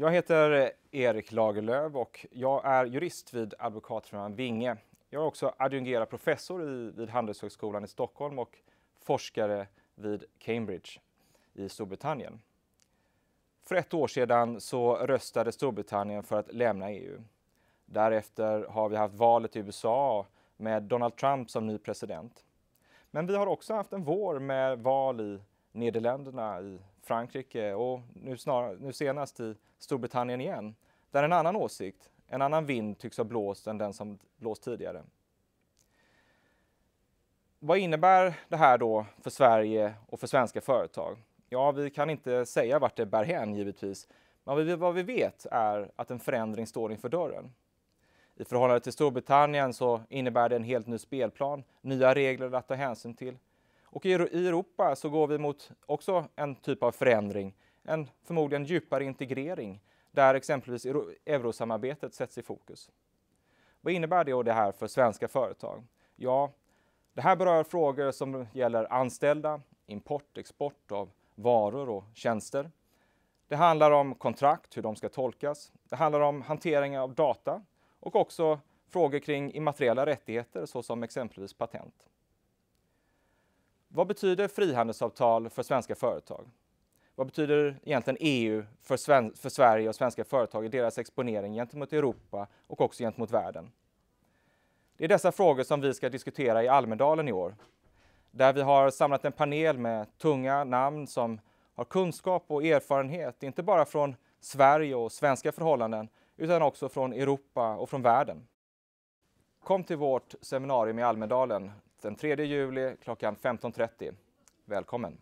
Jag heter eh, Erik Lagerlöf och jag är jurist vid advokatfirman Vinge. Jag är också adjungerad professor i, vid Handelshögskolan i Stockholm och forskare vid Cambridge i Storbritannien. För ett år sedan så röstade Storbritannien för att lämna EU. Därefter har vi haft valet i USA med Donald Trump som ny president. Men vi har också haft en vår med val i Nederländerna, i Frankrike och nu, snar, nu senast i Storbritannien igen, där en annan åsikt, en annan vind tycks ha blåst än den som blåst tidigare. Vad innebär det här då för Sverige och för svenska företag? Ja, vi kan inte säga vart det bär hän givetvis, men vad vi vet är att en förändring står inför dörren. I förhållande till Storbritannien så innebär det en helt ny spelplan, nya regler att ta hänsyn till, och i Europa så går vi mot också en typ av förändring, en förmodligen djupare integrering där exempelvis eurosamarbetet sätts i fokus. Vad innebär det, och det här för svenska företag? Ja, det här berör frågor som gäller anställda, import, export av varor och tjänster. Det handlar om kontrakt, hur de ska tolkas. Det handlar om hantering av data och också frågor kring immateriella rättigheter såsom exempelvis patent. Vad betyder frihandelsavtal för svenska företag? Vad betyder egentligen EU för, Sven för Sverige och svenska företag i deras exponering gentemot Europa och också gentemot världen? Det är dessa frågor som vi ska diskutera i Almedalen i år, där vi har samlat en panel med tunga namn som har kunskap och erfarenhet, inte bara från Sverige och svenska förhållanden, utan också från Europa och från världen. Kom till vårt seminarium i Almedalen den 3 juli klockan 15.30. Välkommen!